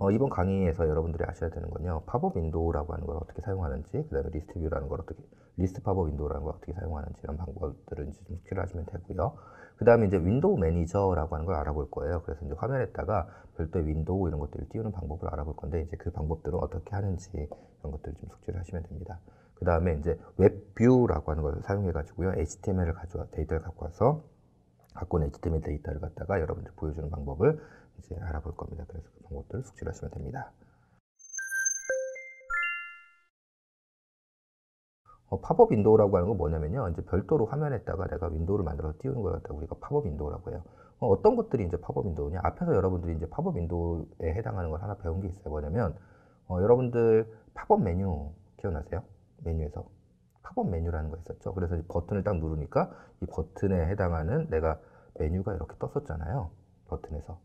어, 이번 강의에서 여러분들이 아셔야 되는 건요. 팝업 윈도우라고 하는 걸 어떻게 사용하는지, 그 다음에 리스트 뷰라는 걸 어떻게, 리스트 팝업 윈도우라는 걸 어떻게 사용하는지 이런 방법들을 이제 좀 숙지를 하시면 되고요. 그 다음에 이제 윈도우 매니저라고 하는 걸 알아볼 거예요. 그래서 이제 화면에다가 별도의 윈도우 이런 것들을 띄우는 방법을 알아볼 건데 이제 그 방법들은 어떻게 하는지 이런 것들을 좀 숙지를 하시면 됩니다. 그 다음에 이제 웹뷰라고 하는 걸 사용해 가지고요 HTML을 가져와 데이터를 갖고 와서 갖고 온 HTML 데이터를 갖다가 여러분들 보여주는 방법을 이제 알아볼 겁니다. 그래서 그 방법들을 숙지를 하시면 됩니다. 어, 팝업 윈도우라고 하는 건 뭐냐면요. 이제 별도로 화면에다가 내가 윈도우를 만들어서 띄우는 걸갖다고 우리가 팝업 윈도우라고 해요. 어, 어떤 것들이 이제 팝업 윈도우냐? 앞에서 여러분들이 이제 팝업 윈도우에 해당하는 걸 하나 배운 게 있어요. 뭐냐면 어, 여러분들 팝업 메뉴 기억나세요? 메뉴에서 팝업 메뉴라는 거 있었죠. 그래서 버튼을 딱 누르니까 이 버튼에 해당하는 내가 메뉴가 이렇게 떴었잖아요. 버튼에서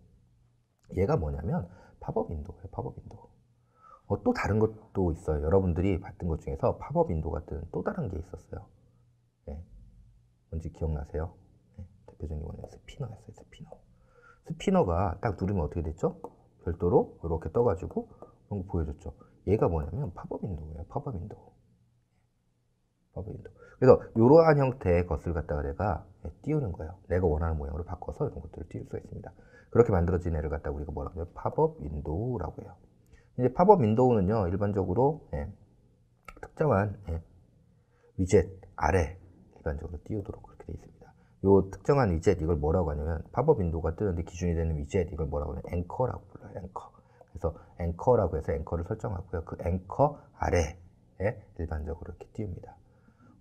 얘가 뭐냐면 팝업 윈도우예요. 팝업 윈도우. 어, 또 다른 것도 있어요. 여러분들이 봤던 것 중에서 팝업 윈도우 같은 또 다른 게 있었어요. 네. 뭔지 기억나세요? 계정이 뭐냐 스피너였어요 스피너 스피너가 딱 누르면 어떻게 됐죠? 별도로 이렇게 떠가지고 이런 거 보여줬죠 얘가 뭐냐면 팝업 윈도우예요 팝업 윈도우 팝업 윈도우 그래서 이러한 형태의 것을 갖다가 내가 띄우는 거예요 내가 원하는 모양으로 바꿔서 이런 것들을 띄울 수가 있습니다 그렇게 만들어진 애를 갖다가 우리가 뭐라고 하면 팝업 윈도우라고 해요 이제 팝업 윈도우는요 일반적으로 예, 특정한 예, 위젯 아래 일반적으로 띄우도록 요 특정한 위젯 이걸 뭐라고 하냐면 팝업 윈도우가 뜨는데 기준이 되는 위젯 이걸 뭐라고 하냐면 앵커라고 불러요. 앵커. 그래서 앵커라고 해서 앵커를 설정하고요. 그 앵커 아래에 일반적으로 이렇게 띄웁니다.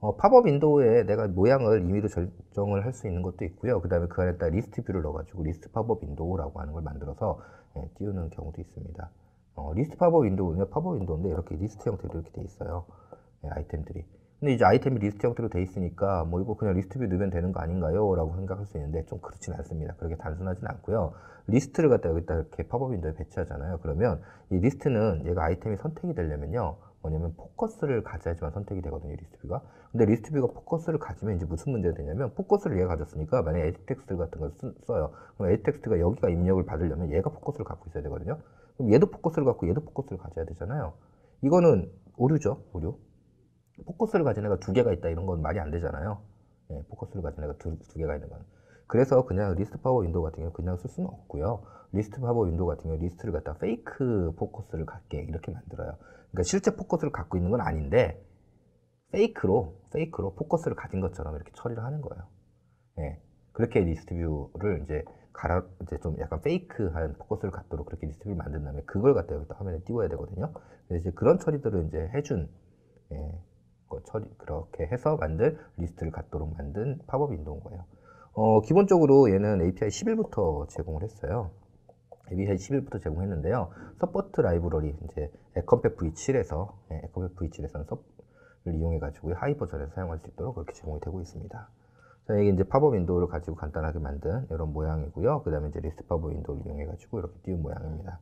어, 팝업 윈도우에 내가 모양을 임의로 결정을 할 수 있는 것도 있고요. 그 다음에 그 안에다 리스트 뷰를 넣어가지고 리스트 팝업 윈도우라고 하는 걸 만들어서 예, 띄우는 경우도 있습니다. 어, 리스트 팝업 윈도우는 팝업 윈도우인데 이렇게 리스트 형태로 이렇게 돼 있어요. 예, 아이템들이. 근데 이제 아이템이 리스트 형태로 돼 있으니까 뭐 이거 그냥 리스트뷰 넣으면 되는 거 아닌가요? 라고 생각할 수 있는데 좀 그렇진 않습니다. 그렇게 단순하진 않고요. 리스트를 갖다 여기다 이렇게 팝업 윈도에 배치하잖아요. 그러면 이 리스트는 얘가 아이템이 선택이 되려면요. 뭐냐면 포커스를 가져야지만 선택이 되거든요 리스트뷰가 근데 리스트뷰가 포커스를 가지면 이제 무슨 문제가 되냐면 포커스를 얘가 가졌으니까 만약에 에디 텍스트 같은 걸 쓰, 써요 그럼 에디 텍스트가 여기가 입력을 받으려면 얘가 포커스를 갖고 있어야 되거든요 그럼 얘도 포커스를 갖고 얘도 포커스를 가져야 되잖아요 이거는 오류죠 오류 포커스를 가진 애가 두 개가 있다 이런 건 말이 안 되잖아요. 예, 포커스를 가진 애가 두, 두 개가 있는 건. 그래서 그냥 리스트 파워 윈도우 같은 경우 그냥 쓸 수는 없고요. 리스트 파워 윈도우 같은 경우 리스트를 갖다 페이크 포커스를 갖게 이렇게 만들어요. 그러니까 실제 포커스를 갖고 있는 건 아닌데 페이크로 페이크로 포커스를 가진 것처럼 이렇게 처리를 하는 거예요. 예. 그렇게 리스트 뷰를 이제 가라 이제 좀 약간 페이크한 포커스를 갖도록 그렇게 리스트 뷰를 만든 다음에 그걸 갖다 여기다 화면에 띄워야 되거든요. 그래서 이제 그런 처리들을 이제 해준 예, 처리 그렇게 해서 만든 리스트를 갖도록 만든 팝업 윈도인 우 거예요. 어, 기본적으로 얘는 API 11부터 제공을 했어요. API 11부터 제공했는데요. 서포트 라이브러리 이제 에컴팩 V7에서 예, 에컴팩 V7에서는 서를 이용해 가지고 하이버전에서 사용할 수 있도록 그렇게 제공이 되고 있습니다. 자, 이게 이제 팝업 윈도우를 가지고 간단하게 만든 이런 모양이고요. 그 다음에 이제 리스트 팝업 윈도우를 이용해 가지고 이렇게 띄운 모양입니다.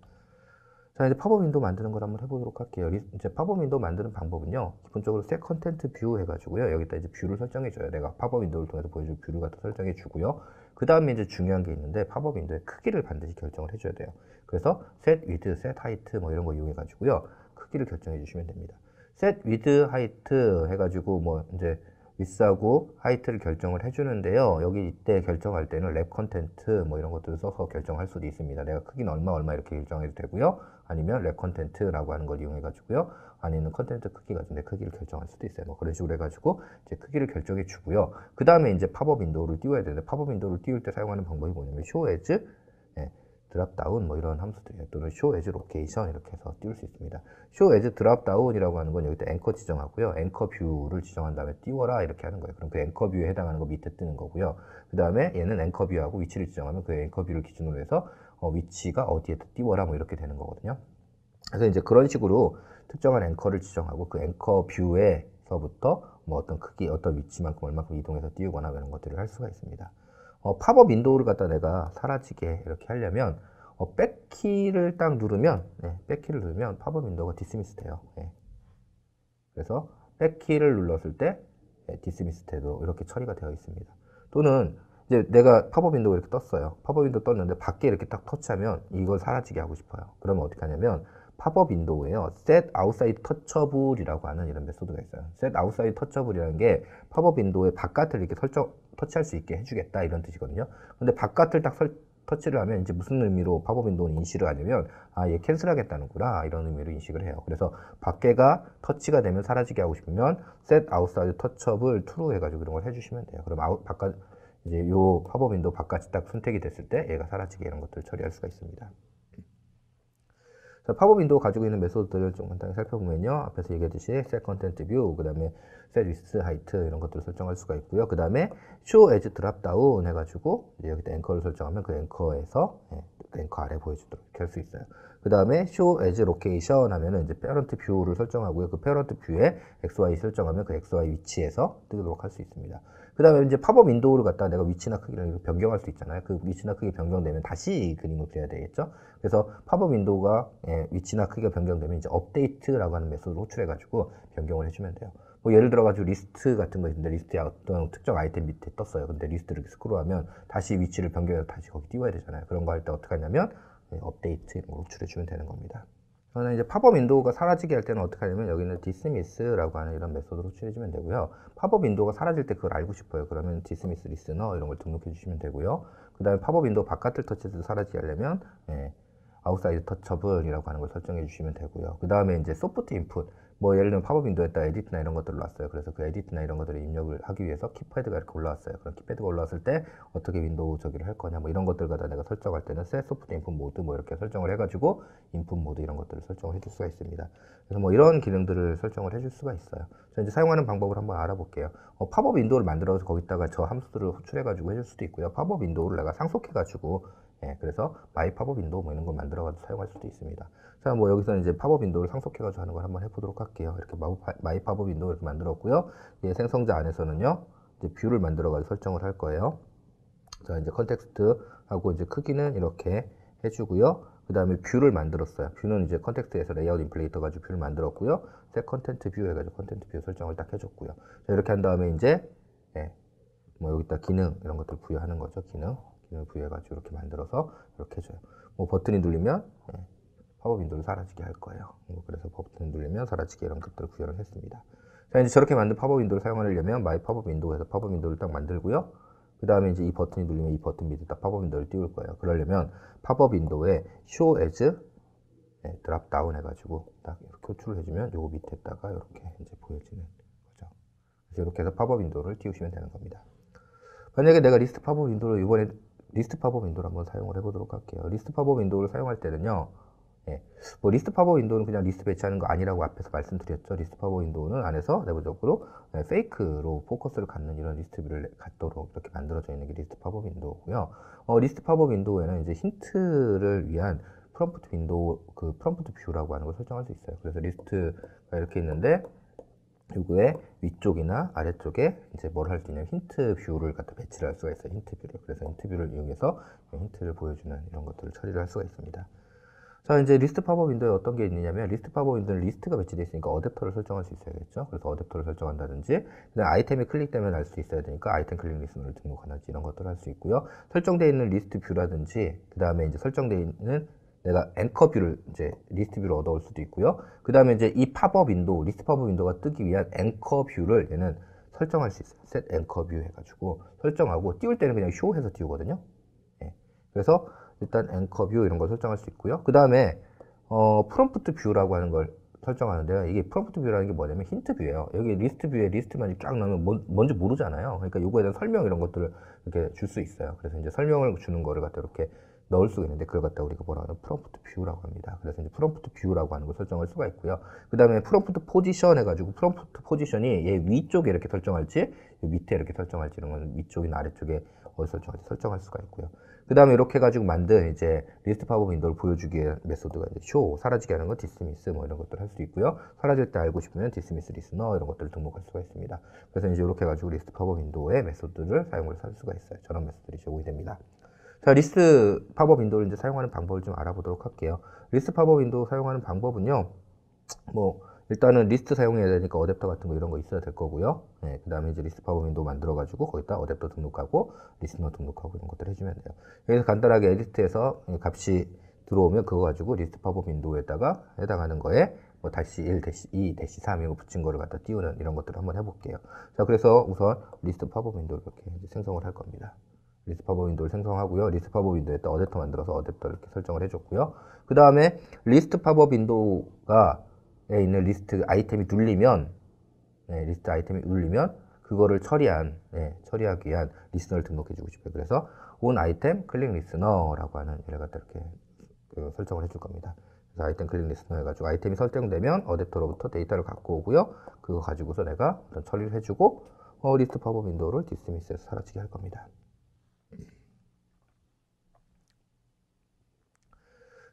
자, 이제 팝업 윈도우 만드는 걸 한번 해보도록 할게요. 이제 팝업 윈도우 만드는 방법은요. 기본적으로 새 컨텐트 뷰 해가지고요. 여기다 이제 뷰를 설정해줘요. 내가 팝업 윈도우를 통해서 보여줄 뷰를 갖다 설정해주고요. 그 다음에 이제 중요한 게 있는데 팝업 윈도의 크기를 반드시 결정을 해줘야 돼요. 그래서 set width, set height 뭐 이런 거 이용해가지고요. 크기를 결정해 주시면 됩니다. set width, height 해가지고 뭐 이제 비싸고 하이트를 결정을 해주는데요. 여기 이때 결정할 때는 랩 컨텐트 뭐 이런 것들을 써서 결정할 수도 있습니다. 내가 크기는 얼마 얼마 이렇게 결정해도 되고요. 아니면 랩 컨텐트라고 하는 걸 이용해 가지고요. 아니면 컨텐트 크기 가좀데 크기를 결정할 수도 있어요. 뭐 그런 식으로 해가지고 이제 크기를 결정해 주고요. 그 다음에 이제 팝업 윈도우를 띄워야 되는데 팝업 윈도우를 띄울 때 사용하는 방법이 뭐냐면 show as 드랍다운 뭐 이런 함수들이 또는 show as location 이렇게 해서 띄울 수 있습니다. show as dropdown이라고 하는 건 여기다 앵커 지정하고요. 앵커 뷰를 지정한 다음에 띄워라 이렇게 하는 거예요. 그럼 그 앵커 뷰에 해당하는 거 밑에 뜨는 거고요. 그 다음에 얘는 앵커 뷰하고 위치를 지정하면 그 앵커 뷰를 기준으로 해서 어, 위치가 어디에 띄워라 뭐 이렇게 되는 거거든요. 그래서 이제 그런 식으로 특정한 앵커를 지정하고 그 앵커 뷰에서부터 뭐 어떤 크기, 어떤 위치만큼 얼마큼 이동해서 띄우거나 뭐 이런 것들을 할 수가 있습니다. 어, 팝업 윈도우를 갖다 내가 사라지게 이렇게 하려면 어, 백키를 딱 누르면 네, 백키를 누르면 팝업 윈도우가 디스미스 돼요 네. 그래서 백키를 눌렀을 때 네, 디스미스 돼도 이렇게 처리가 되어 있습니다 또는 이제 내가 팝업 윈도우 이렇게 떴어요 팝업 윈도우 떴는데 밖에 이렇게 딱 터치하면 이걸 사라지게 하고 싶어요 그러면 어떻게 하냐면 팝업 윈도우에요 set outside touchable 이라고 하는 이런 메소드가 있어요 set outside touchable 이라는 게 팝업 윈도우의 바깥을 이렇게 설정 터치할 수 있게 해주겠다 이런 뜻이거든요. 근데 바깥을 딱 설, 터치를 하면 이제 무슨 의미로 팝업인도는 인식을 하냐면 아 얘 캔슬하겠다는구나 이런 의미로 인식을 해요. 그래서 밖에가 터치가 되면 사라지게 하고 싶으면 set outside touchup을 true로 해가지고 이런 걸 해주시면 돼요. 그럼 아웃 바깥 이제 요팝업인도 바깥이 딱 선택이 됐을 때 얘가 사라지게 이런 것들을 처리할 수가 있습니다. 팝업윈도 가지고 있는 메소드들을 좀 간단히 살펴보면요. 앞에서 얘기했듯이 set content view, 그 다음에 set list height 이런 것들을 설정할 수가 있고요. 그 다음에 show as drop down 해가지고 여기다 앵커를 설정하면 그 앵커에서 예, 그 앵커 아래 보여주도록 이렇게 할수 있어요. 그 다음에 show as location 하면은 이제 parent view를 설정하고요. 그 parent view에 xy 설정하면 그 xy 위치에서 뜨도록 할 수 있습니다. 그 다음에 이제 팝업 윈도우를 갖다가 내가 위치나 크기를 변경할 수 있잖아요. 그 위치나 크기 변경되면 다시 그림을 그려야 되겠죠. 그래서 팝업 윈도우가 예, 위치나 크기가 변경되면 이제 업데이트라고 하는 메소드를 호출해가지고 변경을 해주면 돼요. 뭐 예를 들어가지고 리스트 같은 거 있는데 리스트에 어떤 특정 아이템 밑에 떴어요. 근데 리스트를 스크롤하면 다시 위치를 변경해서 다시 거기 띄워야 되잖아요. 그런 거 할 때 어떻게 하냐면 예, 업데이트 이런 걸 호출해주면 되는 겁니다. 그러나 이제 팝업 윈도우가 사라지게 할 때는 어떻게 하냐면 여기는 디스미스라고 하는 이런 메소드로 추해주면 되고요. 팝업 윈도우가 사라질 때 그걸 알고 싶어요. 그러면 디스미스 리스너 이런 걸 등록해 주시면 되고요. 그 다음에 팝업 윈도우 바깥을 터치해서 사라지게 하려면 예, outside t 이라고 하는 걸 설정해 주시면 되고요. 그 다음에 이제 소프트 인풋 뭐 예를 들면 팝업 윈도에다 에디트나 이런 것들을 놨어요. 그래서 그 에디트나 이런 것들을 입력을 하기 위해서 키패드가 이렇게 올라왔어요. 그럼 키패드가 올라왔을 때 어떻게 윈도우 저기를 할 거냐 뭐 이런 것들 갖다 내가 설정할 때는 셋 소프트 인풋 모드 뭐 이렇게 설정을 해가지고 인풋 모드 이런 것들을 설정을 해줄 수가 있습니다. 그래서 뭐 이런 기능들을 설정을 해줄 수가 있어요. 저 이제 사용하는 방법을 한번 알아볼게요. 어, 팝업 윈도우를 만들어서 거기다가 저 함수들을 호출해가지고 해줄 수도 있고요. 팝업 윈도우를 내가 상속해가지고 예, 그래서 마이 팝업 윈도우 뭐 이런 거 만들어가지고 사용할 수도 있습니다. 자, 뭐 여기서는 이제 팝업 윈도우를 상속해가지고 하는 걸 한번 해보도록 할게요. 이렇게 마이 팝업 윈도우 이렇게 만들었고요. 이 예, 생성자 안에서는요, 이제 뷰를 만들어가지고 설정을 할 거예요. 자, 이제 컨텍스트하고 이제 크기는 이렇게 해주고요. 그 다음에 뷰를 만들었어요. 뷰는 이제 컨텍스트에서 레이아웃 인플레이터 가지고 뷰를 만들었고요. 새 컨텐트 뷰 해가지고 컨텐트 뷰 설정을 딱 해줬고요. 자, 이렇게 한 다음에 이제, 예, 뭐 여기다 기능 이런 것들 부여하는 거죠. 기능. 기능을 부여해가지고 이렇게 만들어서 이렇게 해줘요. 뭐 버튼이 눌리면 네, 팝업 윈도우를 사라지게 할 거예요. 뭐 그래서 버튼을 눌리면 사라지게 이런 것들을 구현을 했습니다. 자 이제 저렇게 만든 팝업 윈도우를 사용하려면 마이 팝업 윈도우에서 팝업 윈도우를 딱 만들고요. 그 다음에 이제 이 버튼이 눌리면 이 버튼 밑에다 팝업 윈도우를 띄울 거예요. 그러려면 팝업 윈도우에 show as 네, 드랍 다운 해가지고 딱 이렇게 호출을 해주면 요 밑에다가 이렇게 이제 보여지는 거죠. 그래서 이렇게 해서 팝업 윈도우를 띄우시면 되는 겁니다. 만약에 내가 리스트 팝업 윈도우를 이번에 리스트 팝업 윈도우를 한번 사용을 해보도록 할게요. 리스트 팝업 윈도우를 사용할 때는요. 예, 뭐 리스트 팝업 윈도우는 그냥 리스트 배치하는 거 아니라고 앞에서 말씀드렸죠. 리스트 팝업 윈도우는 안에서 내부적으로 예, 페이크로 포커스를 갖는 이런 리스트 뷰를 갖도록 이렇게 만들어져 있는 게 리스트 팝업 윈도우고요. 어, 리스트 팝업 윈도우에는 이제 힌트를 위한 프롬프트 윈도우 그 프롬프트 뷰라고 하는 걸 설정할 수 있어요. 그래서 리스트가 이렇게 있는데 요거의 위쪽이나 아래쪽에 이제 뭘할수 있는 힌트 뷰를 갖다 배치를 할 수가 있어요. 힌트 뷰를. 그래서 힌트 뷰를 이용해서 힌트를 보여주는 이런 것들을 처리를 할 수가 있습니다. 자, 이제 리스트 팝업 윈도에 어떤 게 있느냐면 리스트 팝업 윈도는 리스트가 배치되어 있으니까 어댑터를 설정할 수 있어야겠죠. 그래서 어댑터를 설정한다든지 아이템이 클릭되면 알 수 있어야 되니까 아이템 클릭 리스트를 등록하는지 이런 것들을 할 수 있고요. 설정되어 있는 리스트 뷰라든지 그다음에 이제 설정되어 있는 내가 앵커 뷰를 이제 리스트 뷰를 얻어올 수도 있고요. 그 다음에 이제 이 팝업 윈도 리스트 팝업 윈도가 뜨기 위한 앵커 뷰를 얘는 설정할 수 있어요. 셋 앵커 뷰 해가지고 설정하고 띄울 때는 그냥 쇼 해서 띄우거든요. 예. 그래서 일단 앵커 뷰 이런 걸 설정할 수 있고요. 그 다음에 어, 프롬프트 뷰라고 하는 걸 설정하는데요. 이게 프롬프트 뷰라는 게 뭐냐면 힌트 뷰예요. 여기 리스트 뷰에 리스트만 쫙 나오면 뭔, 뭔지 모르잖아요. 그러니까 요거에 대한 설명 이런 것들을 이렇게 줄 수 있어요. 그래서 이제 설명을 주는 거를 갖다 이렇게 넣을 수가 있는데 그걸 갖다 우리가 뭐라고 하면 프롬프트 뷰라고 합니다. 그래서 이제 프롬프트 뷰라고 하는 걸 설정할 수가 있고요. 그 다음에 프롬프트 포지션 해가지고 프롬프트 포지션이 얘 위쪽에 이렇게 설정할지 밑에 이렇게 설정할지 이런 건 위쪽이나 아래쪽에 어디 설정할지 설정할 수가 있고요. 그 다음에 이렇게 해가지고 만든 이제 리스트 파워 윈도를 우보여주기 위한 메소드가 이제 쇼, 사라지게 하는 거 디스미스 뭐 이런 것들 할 수 있고요. 사라질 때 알고 싶으면 디스미스 리스너 이런 것들을 등록할 수가 있습니다. 그래서 이제 이렇게 해가지고 리스트 파워 윈도의 우 메소드를 사용을 할 수가 있어요. 저런 메소드들이 제공이 됩니다. 자, 리스트 팝업 윈도우를 이제 사용하는 방법을 좀 알아보도록 할게요. 리스트 팝업 윈도우 사용하는 방법은요. 뭐 일단은 리스트 사용해야 되니까 어댑터 같은 거 이런 거 있어야 될 거고요. 네, 그 다음에 이제 리스트 팝업 윈도우 만들어가지고 거기다 어댑터 등록하고 리스너 등록하고 이런 것들 해주면 돼요. 여기서 간단하게 에디트에서 값이 들어오면 그거 가지고 리스트 팝업 윈도우에다가 해당하는 거에 뭐 다시 1, 다시 2, 다시 3 이거 붙인 거를 갖다 띄우는 이런 것들을 한번 해볼게요. 자, 그래서 우선 리스트 팝업 윈도우 이렇게 생성을 할 겁니다. 리스퍼버 윈도우를 생성하고요. 리스트 버 윈도우에다 어댑터 만들어서 어댑터 이렇게 설정을 해줬고요. 그 다음에 리스트 팝버 윈도우가에 있는 리스트 아이템이 눌리면 네, 리스트 아이템이 눌리면 그거를 처리한 네, 처리하기 위한 리스너를 등록해주고 싶어요. 그래서 온 아이템 클릭 리스너라고 하는 얘를 갖다 이렇게 그 설정을 해줄 겁니다. 그래서 아이템 클릭 리스너 해가지고 아이템이 설정되면 어댑터로부터 데이터를 갖고 오고요. 그거 가지고서 내가 어떤 처리를 해주고 어, 리스트 파버 윈도우를 디스미스에서 사라지게 할 겁니다.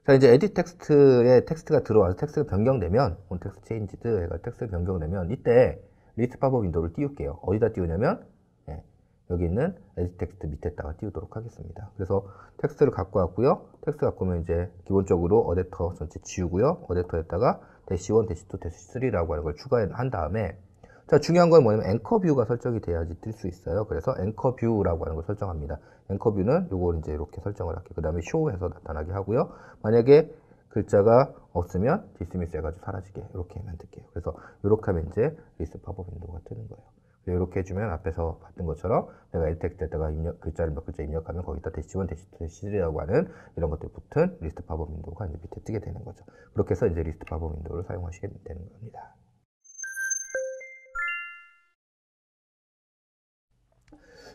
자 이제 에디 텍스트에 텍스트가 들어와서 텍스트가 변경되면 온 텍스트 체인지드 해가 텍스트 가 변경되면 이때 리스트 팝업 윈도우를 띄울게요 어디다 띄우냐면 예, 여기 있는 에디 텍스트 밑에다가 띄우도록 하겠습니다 그래서 텍스트를 갖고 왔고요 텍스트 갖고 오면 이제 기본적으로 어댑터 전체 지우고요 어댑터에다가 대시1, 대시2, 대시3라고 하는 걸 추가한 다음에 자, 중요한 건 뭐냐면 앵커 뷰가 설정이 돼야지 뜰 수 있어요. 그래서 앵커 뷰라고 하는 걸 설정합니다. 앵커 뷰는 요걸 이제 이렇게 설정을 할게요. 그 다음에 쇼에서 나타나게 하고요. 만약에 글자가 없으면 디스미스 해가지고 사라지게 이렇게 하만될게요 그래서 이렇게 하면 이제 리스 팝업 윈도우가 뜨는 거예요. 이렇게 해주면 앞에서 봤던 것처럼 내가 엘텍에다가 입력, 글자를 몇 글자 입력하면 거기다 대시 1, 대시 2, 대시 3라고 하는 이런 것들 붙은 리스트 팝업 윈도우가 이제 밑에 뜨게 되는 거죠. 그렇게 해서 이제 리스트 팝업 윈도우를 사용하시게 되는 겁니다.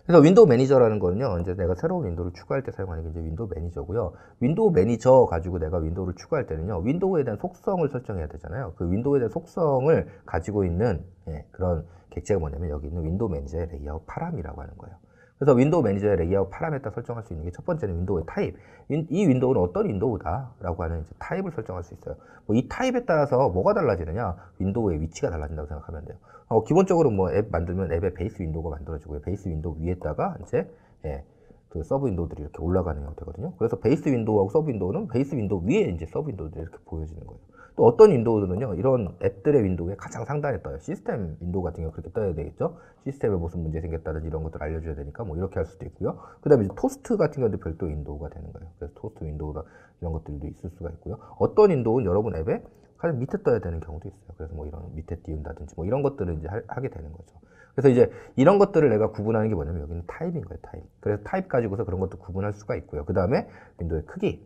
그래서 윈도우 매니저라는 거는요, 이제 내가 새로운 윈도우를 추가할 때 사용하는 게 이제 윈도우 매니저고요. 윈도우 매니저 가지고 내가 윈도우를 추가할 때는요, 윈도우에 대한 속성을 설정해야 되잖아요. 그 윈도우에 대한 속성을 가지고 있는 예, 그런 객체가 뭐냐면 여기 있는 윈도우 매니저의 레이아웃 파람이라고 하는 거예요. 그래서 윈도우 매니저의 레이아웃 파라메터 설정할 수 있는 게 첫 번째는 윈도우의 타입. 이 윈도우는 어떤 윈도우다라고 하는 이제 타입을 설정할 수 있어요. 뭐이 타입에 따라서 뭐가 달라지느냐? 윈도우의 위치가 달라진다고 생각하면 돼요. 어, 기본적으로 뭐 앱 만들면 앱의 베이스 윈도우가 만들어지고요. 베이스 윈도우 위에다가 이제 예, 그 서브 윈도우들이 이렇게 올라가는 형태거든요. 그래서 베이스 윈도우하고 서브 윈도우는 베이스 윈도우 위에 이제 서브 윈도우들이 이렇게 보여지는 거예요. 또 어떤 윈도우들은요, 이런 앱들의 윈도우에 가장 상단에 떠요. 시스템 윈도우 같은 경우 그렇게 떠야 되겠죠. 시스템에 무슨 문제 생겼다든지 이런 것들 알려줘야 되니까 뭐 이렇게 할 수도 있고요. 그 다음에 토스트 같은 경우도 별도 윈도우가 되는 거예요. 그래서 토스트 윈도우가 이런 것들도 있을 수가 있고요. 어떤 윈도우는 여러분 앱에 가장 밑에 떠야 되는 경우도 있어요. 그래서 뭐 이런 밑에 띄운다든지 뭐 이런 것들을 이제 하게 되는 거죠. 그래서 이제 이런 것들을 내가 구분하는 게 뭐냐면 여기는 타입인 거예요, 타입. 그래서 타입 가지고서 그런 것도 구분할 수가 있고요. 그 다음에 윈도우의 크기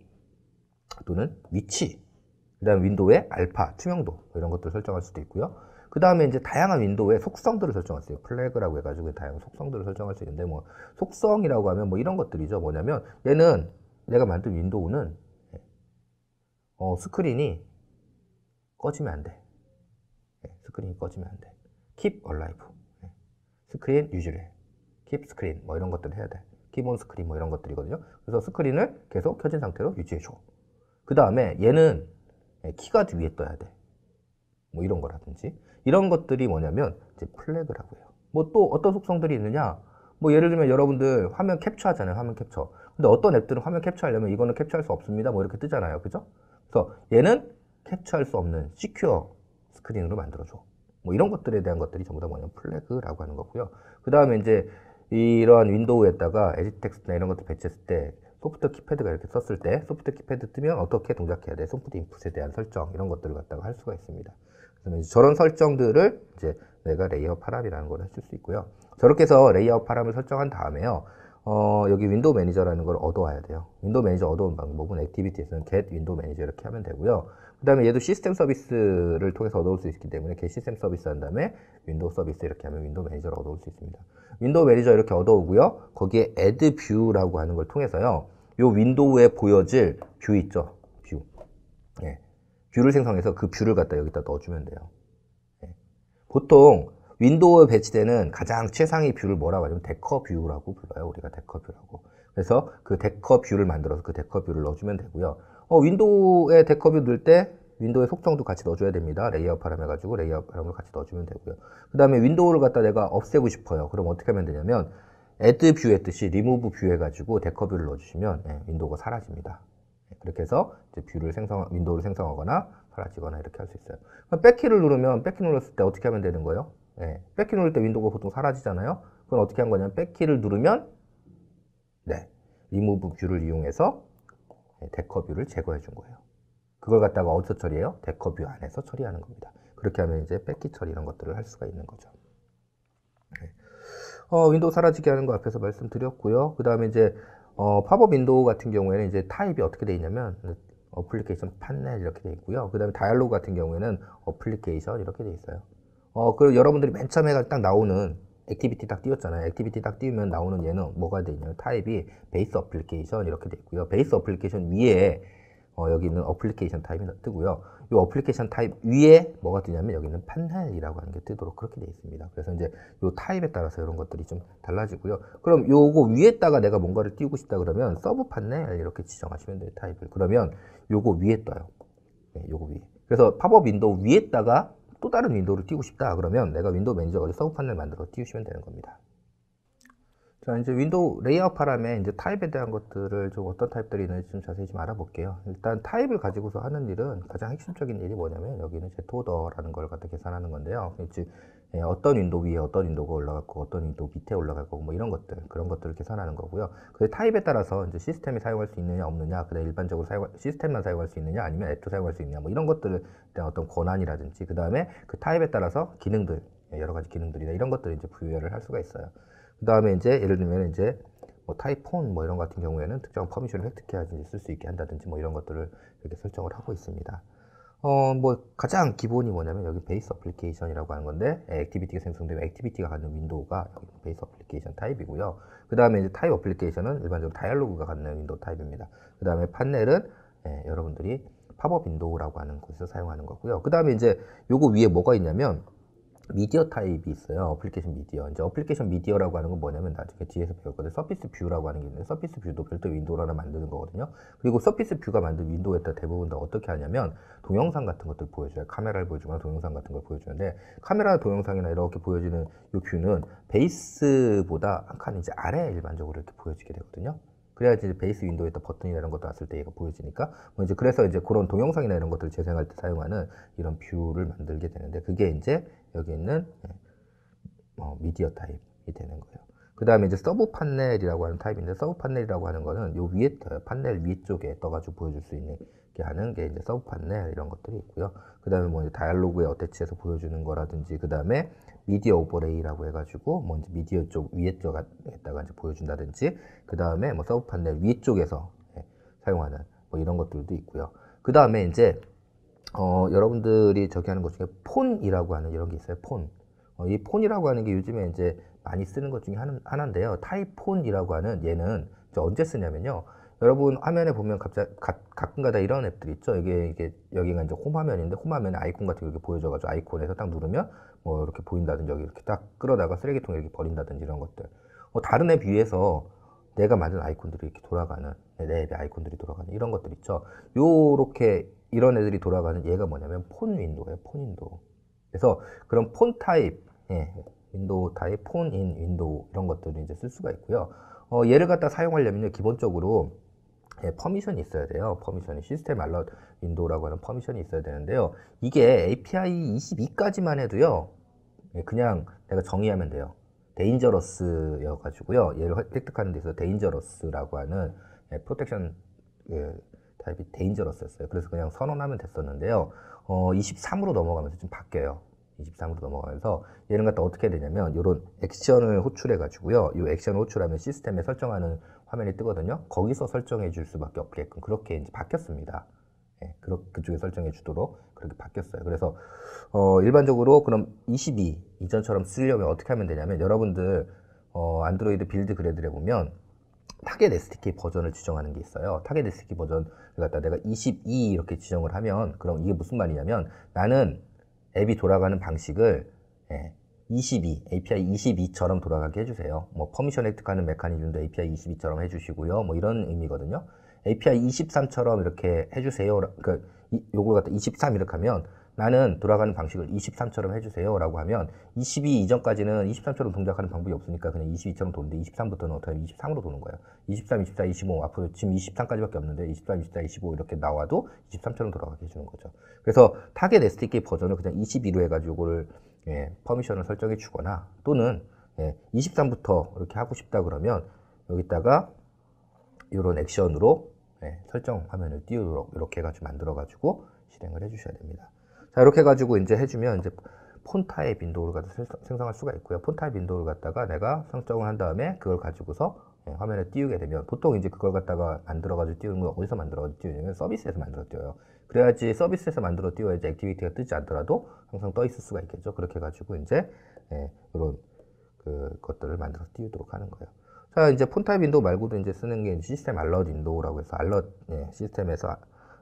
또는 위치 그 다음 윈도우의 알파, 투명도 뭐 이런 것들 을 설정할 수도 있고요. 그 다음에 이제 다양한 윈도우의 속성들을 설정할 수 있어요. 플래그라고 해가지고 다양한 속성들을 설정할 수 있는데 뭐 속성이라고 하면 뭐 이런 것들이죠. 뭐냐면 얘는 내가 만든 윈도우는 어, 스크린이 꺼지면 안 돼. 예, 스크린이 꺼지면 안 돼. Keep alive. 예, 스크린 유지를 Keep screen 뭐 이런 것들을 해야 돼. 기본 스크린 뭐 이런 것들이거든요. 그래서 스크린을 계속 켜진 상태로 유지해줘. 그 다음에 얘는 예, 키가 뒤에 떠야 돼. 뭐 이런 거라든지 이런 것들이 뭐냐면 이제 플래그라고 해요. 뭐 또 어떤 속성들이 있느냐? 뭐 예를 들면 여러분들 화면 캡처하잖아요. 화면 캡처. 근데 어떤 앱들은 화면 캡처하려면 이거는 캡처할 수 없습니다. 뭐 이렇게 뜨잖아요. 그죠? 그래서 얘는 캡처할 수 없는 시큐어 스크린으로 만들어줘. 뭐 이런 것들에 대한 것들이 전부 다 뭐냐면 플래그라고 하는 거고요. 그 다음에 이제 이러한 윈도우에다가 에지텍스트나 이런 것들 배치했을 때 소프트 키패드가 이렇게 썼을 때 소프트 키패드 뜨면 어떻게 동작해야 돼 소프트 인풋에 대한 설정 이런 것들을 갖다가 할 수가 있습니다 그래서 저런 설정들을 이제 내가 레이어 파람이라는 걸 하실 수 있고요 저렇게 해서 레이어 파람을 설정한 다음에요 어, 여기 윈도우 매니저라는 걸 얻어와야 돼요 윈도우 매니저 얻어온 방법은 액티비티에서는 get 윈도우 매니저 이렇게 하면 되고요 그 다음에 얘도 시스템 서비스를 통해서 얻어올 수 있기 때문에 이게 시스템 서비스 한 다음에 윈도우 서비스 이렇게 하면 윈도우 매니저를 얻어올 수 있습니다. 윈도우 매니저 이렇게 얻어오고요. 거기에 add view라고 하는 걸 통해서요. 요 윈도우에 보여질 뷰 있죠? 뷰. 예. 뷰를 생성해서 그 뷰를 갖다 여기다 넣어주면 돼요. 예. 보통 윈도우에 배치되는 가장 최상위 뷰를 뭐라고 하냐면 데커 뷰라고 불러요. 우리가 데커 뷰라고. 그래서 그 데커 뷰를 만들어서 그 데커 뷰를 넣어주면 되고요. 어, 윈도우에 데커뷰 넣을 때 윈도우의 속성도 같이 넣어줘야 됩니다. 레이아웃 파람 해가지고 레이아웃 파람을 같이 넣어주면 되고요. 그 다음에 윈도우를 갖다 내가 없애고 싶어요. 그럼 어떻게 하면 되냐면 add 뷰 했듯이 remove 뷰 해가지고 데커 뷰를 넣어주시면 예, 윈도우가 사라집니다. 예, 그렇게 해서 뷰를 생성, 윈도우를 생성하거나 사라지거나 이렇게 할 수 있어요. 그럼 백키를 누르면 백키 눌렀을 때 어떻게 하면 되는 거예요? 예, 백키 누를 때 윈도우가 보통 사라지잖아요. 그건 어떻게 한 거냐면 백키를 누르면 네, remove 뷰를 이용해서 네, 데커뷰를 제거해 준 거예요. 그걸 갖다가 어디서 처리해요? 데커뷰 안에서 처리하는 겁니다. 그렇게 하면 이제 뺏기 처리 이런 것들을 할 수가 있는 거죠. 네. 어, 윈도우 사라지게 하는 거 앞에서 말씀드렸고요. 그 다음에 이제 어, 팝업 윈도우 같은 경우에는 이제 타입이 어떻게 되어 있냐면 어플리케이션 판넬 이렇게 되어 있고요. 그 다음에 다이얼로그 같은 경우에는 어플리케이션 이렇게 되어 있어요. 어, 그리고 여러분들이 맨 처음에 딱 나오는 액티비티 딱 띄웠잖아요. 액티비티 딱 띄우면 나오는 얘는 뭐가 되냐면 타입이 베이스 어플리케이션 이렇게 돼 있고요. 베이스 어플리케이션 위에 어, 여기 있는 어플리케이션 타입이 뜨고요. 이 어플리케이션 타입 위에 뭐가 뜨냐면 여기는 판넬이라고 하는 게 뜨도록 그렇게 돼 있습니다. 그래서 이제 이 타입에 따라서 이런 것들이 좀 달라지고요. 그럼 요거 위에다가 내가 뭔가를 띄우고 싶다 그러면 서브 판넬 이렇게 지정하시면 돼요. 타입을. 그러면 요거 위에 떠요. 네, 요거 위에. 그래서 팝업 윈도우 위에다가 또 다른 윈도우를 띄우고 싶다 그러면 내가 윈도우 매니저가 서브 판넬 만들어 띄우시면 되는 겁니다. 자, 이제 윈도우 레이아웃 바람에 이제 타입에 대한 것들을 좀 어떤 타입들이 있는지 좀 자세히 좀 알아볼게요. 일단 타입을 가지고서 하는 일은 가장 핵심적인 일이 뭐냐면 여기는 제토더라는 걸 갖다 계산하는 건데요. 그렇지 예, 어떤 윈도우 위에 어떤 윈도우가 올라갈 고 어떤 윈도우 밑에 올라갈 거고 뭐 이런 것들 그런 것들을 계산하는 거고요. 그 타입에 따라서 이제 시스템이 사용할 수 있느냐 없느냐, 그다음 일반적으로 사용 시스템만 사용할 수 있느냐 아니면 앱도 사용할 수 있느냐 뭐 이런 것들에 대한 어떤 권한이라든지 그다음에 그 타입에 따라서 기능들 예, 여러 가지 기능들이나 이런 것들을 이제 부여를 할 수가 있어요. 그 다음에 이제 예를 들면 이제 뭐 타이폰 뭐 이런 같은 경우에는 특정 퍼미션을 획득해야지 쓸 수 있게 한다든지 뭐 이런 것들을 이렇게 설정을 하고 있습니다. 어, 뭐 가장 기본이 뭐냐면 여기 베이스 어플리케이션이라고 하는 건데 액티비티가 생성되면 액티비티가 갖는 윈도우가 여기 베이스 어플리케이션 타입이고요. 그 다음에 이제 타입 어플리케이션은 일반적으로 다이얼로그가 갖는 윈도우 타입입니다. 그 다음에 판넬은 예, 여러분들이 팝업 윈도우라고 하는 곳에서 사용하는 거고요. 그 다음에 이제 요거 위에 뭐가 있냐면 미디어 타입이 있어요. 어플리케이션 미디어. 이제 어플리케이션 미디어라고 하는 건 뭐냐면 나중에 뒤에서 배울 건데 서피스 뷰라고 하는 게 있는데 서피스 뷰도 별도 윈도우 하나 만드는 거거든요. 그리고 서피스 뷰가 만든 윈도우에 따라 대부분 다 어떻게 하냐면 동영상 같은 것들 보여줘요. 카메라를 보여주거나 동영상 같은 걸 보여주는데 카메라 동영상이나 이렇게 보여지는 이 뷰는 베이스보다 한 칸 이제 아래 일반적으로 이렇게 보여지게 되거든요. 그래야지 이제 베이스 윈도우에다 버튼이라는 것도 왔을 때 얘가 보여지니까 뭐 이제 그래서 이제 그런 동영상이나 이런 것들을 재생할 때 사용하는 이런 뷰를 만들게 되는데 그게 이제 여기 있는 예, 어, 미디어 타입이 되는 거예요. 그 다음에 이제 서브 판넬이라고 하는 타입인데 서브 판넬이라고 하는 거는 요 위에 어, 판넬 위쪽에 떠가지고 보여줄 수 있는 게 하는 게 이제 서브 판넬 이런 것들이 있고요. 그 다음에 뭐 이제 다이얼로그에 어태치해서 보여주는 거라든지 그 다음에 미디어 오버레이라고 해가지고 뭐 이제 미디어 쪽 위에 쪽에다가 이제 보여준다든지 그 다음에 뭐 서브 판넬 위 쪽에서 예, 사용하는 뭐 이런 것들도 있고요. 그 다음에 이제 어, 여러분들이 저기 하는 것 중에 폰이라고 하는 이런 게 있어요. 폰. 어, 이 폰이라고 하는 게 요즘에 이제 많이 쓰는 것 중에 하나, 하나인데요. 타이폰이라고 하는 얘는 언제 쓰냐면요. 여러분 화면에 보면 갑자기 가, 끔가다 이런 앱들 있죠. 이게 이게 여기가 이제 홈 화면인데 홈 화면에 아이콘 같은 게 이렇게 보여져가지고 아이콘에서 딱 누르면 뭐 이렇게 보인다든지 여기 이렇게 딱 끌어다가 쓰레기통에 이렇게 버린다든지 이런 것들 뭐 다른 앱위에서 내가 만든 아이콘들이 이렇게 돌아가는 내 앱의 아이콘들이 돌아가는 이런 것들 있죠 요렇게 이런 애들이 돌아가는 얘가 뭐냐면 폰 윈도우예요 폰 윈도우 그래서 그런 폰 타입 예, 윈도우 타입 폰 인 윈도우 이런 것들을 이제 쓸 수가 있고요 어, 얘를 갖다 사용하려면 기본적으로 예, 퍼미션이 있어야 돼요. 퍼미션이 시스템 알럿 윈도우라고 하는 퍼미션이 있어야 되는데요. 이게 API 22까지만 해도요. 예, 그냥 내가 정의하면 돼요. 데인저러스여가지고요. 얘를 획득하는 데 있어서 데인저러스라고 하는 프로텍션 예, 예, 타입이 데인저러스였어요. 그래서 그냥 선언하면 됐었는데요. 어, 23으로 넘어가면서 좀 바뀌어요. 23으로 넘어가면서 얘는 갖다 어떻게 되냐면 이런 액션을 호출해 가지고요. 이 액션을 호출하면 시스템에 설정하는 화면이 뜨거든요. 거기서 설정해 줄 수밖에 없게끔 그렇게 이제 바뀌었습니다. 예, 그쪽에 설정해 주도록 그렇게 바뀌었어요. 그래서 어, 일반적으로 그럼 22 이전처럼 쓰려면 어떻게 하면 되냐면 여러분들 어, 안드로이드 빌드 그래들에 보면 타겟 SDK 버전을 지정하는 게 있어요. 타겟 SDK 버전을 갖다 내가 22 이렇게 지정을 하면 그럼 이게 무슨 말이냐면 나는 앱이 돌아가는 방식을 예, 22, API 22처럼 돌아가게 해주세요. 뭐 퍼미션 획득하는 메커니즘도 API 22처럼 해주시고요. 뭐 이런 의미거든요. API 23처럼 이렇게 해주세요. 그, 이, 요걸 갖다 23 이렇게 하면 나는 돌아가는 방식을 23처럼 해주세요 라고 하면 22 이전까지는 23처럼 동작하는 방법이 없으니까 그냥 22처럼 도는데 23부터는 어떻게 하면 23으로 도는 거예요 23, 24, 25 앞으로 지금 23까지밖에 없는데 23, 24, 25 이렇게 나와도 23처럼 돌아가게 해주는 거죠 그래서 타겟 SDK 버전을 그냥 22로 해가지고 이거를 예, 퍼미션을 설정해 주거나 또는 예, 23부터 이렇게 하고 싶다 그러면 여기다가 이런 액션으로 네, 설정 화면을 띄우도록 이렇게 해가지고 만들어가지고 실행을 해주셔야 됩니다. 자, 이렇게 해가지고 이제 해주면 이제 폰타의빈도를 갖다 생성할 수가 있고요. 폰타의빈도를 갖다가 내가 설정을 한 다음에 그걸 가지고서 예, 화면에 띄우게 되면 보통 이제 그걸 갖다가 만들어가지고 띄우는 건 어디서 만들어가지고 띄우냐면 서비스에서 만들어 띄워요. 그래야지 서비스에서 만들어 띄워야지 액티비티가 뜨지 않더라도 항상 떠 있을 수가 있겠죠. 그렇게 해가지고 이제 예, 이런 그 것들을 만들어 띄우도록 하는 거예요. 자, 그러니까 이제 폰타입 윈도우 말고도 이제 쓰는 게 시스템 알럿 러 윈도우라고 해서 알럿 예, 시스템에서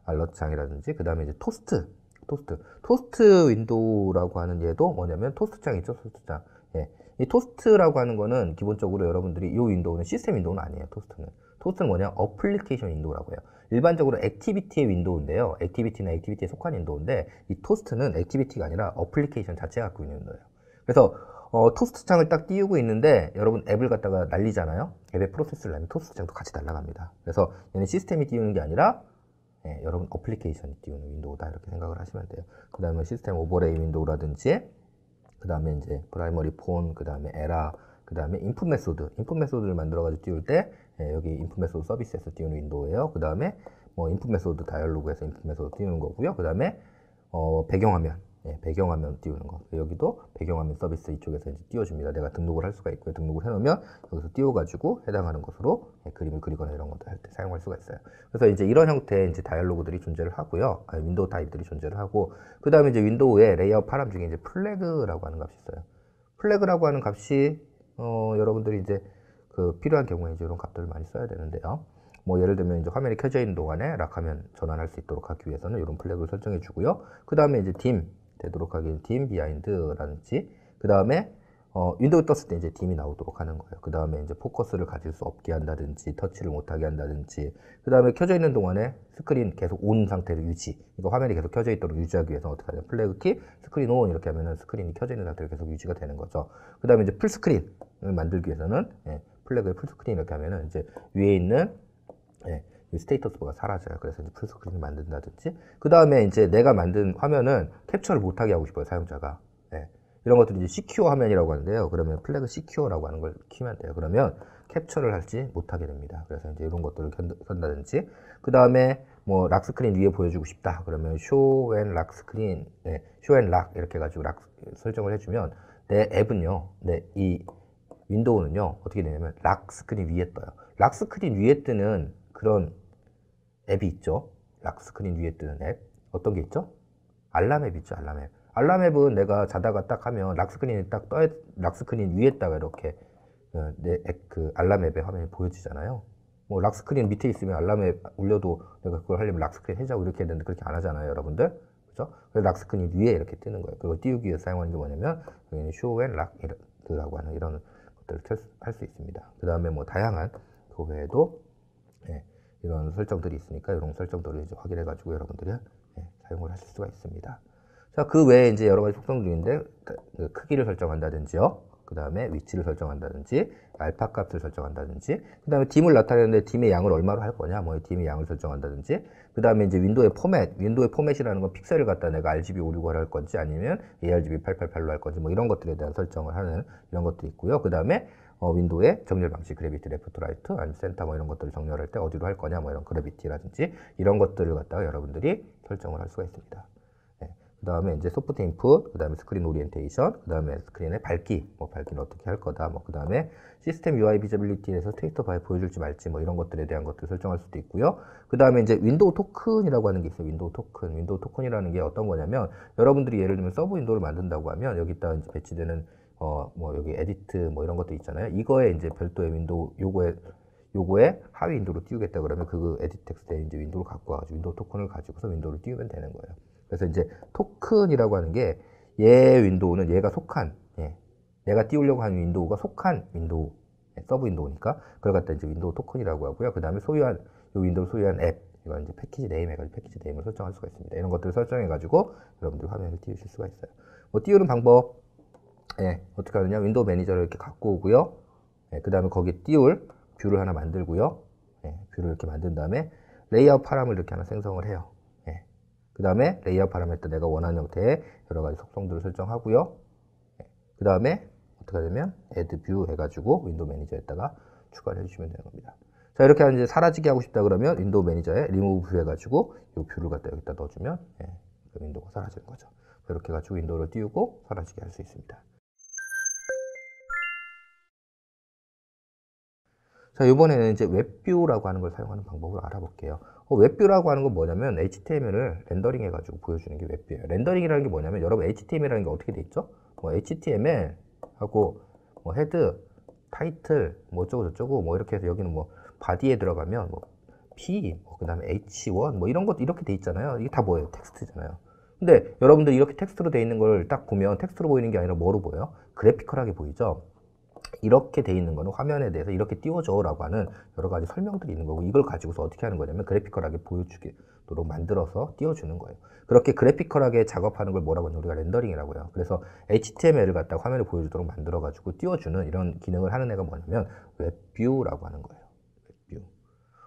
알럿 러 창이라든지 그다음에 이제 토스트 토스트 토스트 윈도우라고 하는 얘도 뭐냐면 토스트 창 있죠 토스트 창 예. 이 토스트라고 하는 거는 기본적으로 여러분들이 이 윈도우는 시스템 윈도우는 아니에요 토스트는 토스트는 뭐냐 어플리케이션 윈도우라고 해요 일반적으로 액티비티의 윈도우인데요 액티비티나 액티비티에 속한 윈도우인데 이 토스트는 액티비티가 아니라 어플리케이션 자체가 갖고 있는 윈도우예요 그래서 어, 토스트창을 딱 띄우고 있는데 여러분 앱을 갖다가 날리잖아요 앱에 프로세스를 날리면 토스트창도 같이 날라갑니다 그래서 얘는 시스템이 띄우는 게 아니라 예, 여러분 어플리케이션이 띄우는 윈도우다 이렇게 생각을 하시면 돼요 그 다음에 시스템 오버레이 윈도우라든지 그 다음에 이제 프라이머리 폰, 그 다음에 에라 그 다음에 인풋 메소드 인풋 메소드를 만들어 가지고 띄울 때 예, 여기 인풋 메소드 서비스에서 띄우는 윈도우예요 그 다음에 뭐 인풋 메소드 다이얼로그에서 인풋 메소드 띄우는 거고요 그 다음에 어, 배경화면 예, 배경화면 띄우는 거. 여기도 배경화면 서비스 이쪽에서 이제 띄워줍니다. 내가 등록을 할 수가 있고요. 등록을 해놓으면 여기서 띄워가지고 해당하는 것으로 예, 그림을 그리거나 이런 것도 할 때 사용할 수가 있어요. 그래서 이제 이런 형태의 이제 다이얼로그들이 존재를 하고요. 아니, 윈도우 타입들이 존재를 하고 그 다음에 이제 윈도우의 레이어 파람 중에 이제 플래그라고 하는 값이 있어요. 플래그라고 하는 값이 어, 여러분들이 이제 그 필요한 경우에 이제 이런 값들을 많이 써야 되는데요. 뭐 예를 들면 이제 화면이 켜져 있는 동안에 락하면 전환할 수 있도록 하기 위해서는 이런 플래그를 설정해 주고요. 그 다음에 이제 d 되도록 하기 dim b e h i 라든지그 다음에 어, 윈도우 떴을 때 이제 딤이 나오도록 하는 거예요. 그 다음에 이제 포커스를 가질 수 없게 한다든지, 터치를 못하게 한다든지, 그 다음에 켜져 있는 동안에 스크린 계속 온상태로 유지. 이거 화면이 계속 켜져 있도록 유지하기 위해서 어떻게 하냐. 플래그 키, 스크린 온 이렇게 하면은 스크린이 켜져 있는 상태로 계속 유지가 되는 거죠. 그 다음에 이제 풀스크린을 만들기 위해서는, 예, 플래그의 풀스크린 이렇게 하면은 이제 위에 있는, 예, 스테이터스 바가 사라져요. 그래서 이제 풀스크린을 만든다든지 그 다음에 이제 내가 만든 화면은 캡처를 못하게 하고 싶어요 사용자가 네. 이런 것들이 이제 시큐어 화면이라고 하는데요. 그러면 플래그 시큐어라고 하는 걸 키면 돼요. 그러면 캡처를 할지 못하게 됩니다. 그래서 이제 이런 것들을 켠다든지 그 다음에 뭐 락스크린 위에 보여주고 싶다 그러면 show and 락스크린 네, 예, show and 락 이렇게 해가지고 락 설정을 해주면 내 앱은요 네, 이 윈도우는요 어떻게 되냐면 락스크린 위에 떠요 락스크린 위에 뜨는 그런 앱이 있죠. 락스크린 위에 뜨는 앱. 어떤 게 있죠? 알람 앱 있죠, 알람 앱. 알람 앱은 내가 자다가 딱 하면 락스크린이 딱 떠, 락스크린 위에다가 이렇게 어, 내 앱, 그 알람 앱의 화면이 보여지잖아요. 뭐 락스크린 밑에 있으면 알람 앱올려도 내가 그걸 하려면 락스크린 해자고 이렇게 했는데 그렇게 안 하잖아요, 여러분들. 그죠? 그래서 락스크린 위에 이렇게 뜨는 거예요. 그걸 띄우기 위해 사용하는 게 뭐냐면, 쇼앤 락이라고 하는 이런 것들을 할 수 있습니다. 그 다음에 뭐 다양한 그 외에도, 예. 이런 설정들이 있으니까 이런 설정들을 이제 확인해 가지고 여러분들이 네, 사용을 하실 수가 있습니다 자 그 외에 이제 여러 가지 속성 중인데 그, 그 크기를 설정한다든지요 그 다음에 위치를 설정한다든지 알파 값을 설정한다든지 그 다음에 딤을 나타내는데 딤의 양을 얼마로 할 거냐 뭐 딤의 양을 설정한다든지 그 다음에 이제 윈도의 포맷 윈도의 포맷이라는 건 픽셀을 갖다 내가 RGB 568로 할 건지 아니면 ARGB 888로 할 건지 뭐 이런 것들에 대한 설정을 하는 이런 것도 있고요 그 다음에 어, 윈도우의 정렬 방식, 그래비티 레프트 라이트, 아니면 센터 뭐 이런 것들을 정렬할 때 어디로 할 거냐 뭐 이런 그래비티라든지 이런 것들을 갖다가 여러분들이 설정을 할 수가 있습니다. 네. 그 다음에 이제 소프트 인풋, 그 다음에 스크린 오리엔테이션, 그 다음에 스크린의 밝기, 뭐 밝기는 어떻게 할 거다, 뭐 그 다음에 시스템 UI 비저빌리티에서 스테이터 바에 보여줄지 말지 뭐 이런 것들에 대한 것들 설정할 수도 있고요. 그 다음에 이제 윈도우 토큰이라고 하는 게 있어요. 윈도우 토큰, 윈도우 토큰이라는 게 어떤 거냐면 여러분들이 예를 들면 서브 윈도우를 만든다고 하면 여기다 이제 배치되는 어, 뭐 여기 에디트 뭐 이런 것도 있잖아요. 이거에 이제 별도의 윈도우 요거에 요거에 하위 윈도우로 띄우겠다 그러면 그거에디 텍스트에 이제 윈도우를 갖고 와가지고 윈도우 토큰을 가지고서 윈도우를 띄우면 되는 거예요. 그래서 이제 토큰이라고 하는 게 얘 윈도우는 얘가 속한 예, 내가 띄우려고 하는 윈도우가 속한 윈도우 예, 서브 윈도우니까 그걸 갖다 이제 윈도우 토큰이라고 하고요. 그 다음에 소유한 요 윈도우 소유한 앱 이건 이제 패키지 네임 해가지고 패키지 네임을 설정할 수가 있습니다. 이런 것들을 설정해가지고 여러분들 화면을 띄우실 수가 있어요. 뭐 띄우는 방법 예, 어떻게 하느냐 윈도우 매니저를 이렇게 갖고 오고요 예, 그 다음에 거기 띄울 뷰를 하나 만들고요 예, 뷰를 이렇게 만든 다음에 레이아웃 파람을 이렇게 하나 생성을 해요 예, 그 다음에 레이아웃 파람에 또 내가 원하는 형태의 여러 가지 속성들을 설정하고요 예, 그 다음에 어떻게 되면 add view 해가지고 윈도우 매니저에다가 추가를 해주시면 되는 겁니다 자 이렇게 하면 이제 사라지게 하고 싶다 그러면 윈도우 매니저에 remove 해가지고 이 뷰를 갖다 여기다 넣어주면 예, 그럼 인도가 사라지는 거죠. 이렇게 가지고 인도를 띄우고 사라지게 할 수 있습니다. 자, 이번에는 이제 웹뷰라고 하는 걸 사용하는 방법을 알아볼게요. 어, 웹뷰라고 하는 건 뭐냐면 HTML을 렌더링 해가지고 보여주는 게 웹뷰예요. 렌더링이라는 게 뭐냐면 여러분 HTML이라는 게 어떻게 돼 있죠? 뭐 HTML 하고 뭐 헤드, 타이틀, 뭐 어쩌고 저쩌고 뭐 이렇게 해서 여기는 뭐 바디에 들어가면 뭐 P, 뭐 그다음에 H1 뭐 이런 것도 이렇게 돼 있잖아요. 이게 다 뭐예요? 텍스트잖아요. 근데 여러분들 이렇게 텍스트로 돼 있는 걸 딱 보면 텍스트로 보이는 게 아니라 뭐로 보여요? 그래피컬하게 보이죠? 이렇게 돼 있는 거는 화면에 대해서 이렇게 띄워줘 라고 하는 여러 가지 설명들이 있는 거고 이걸 가지고서 어떻게 하는 거냐면 그래픽컬하게 보여주도록 만들어서 띄워주는 거예요 그렇게 그래픽컬하게 작업하는 걸 뭐라고 하냐 우리가 렌더링이라고 해요 그래서 HTML을 갖다가 화면을 보여주도록 만들어 가지고 띄워주는 이런 기능을 하는 애가 뭐냐면 웹뷰라고 하는 거예요 웹뷰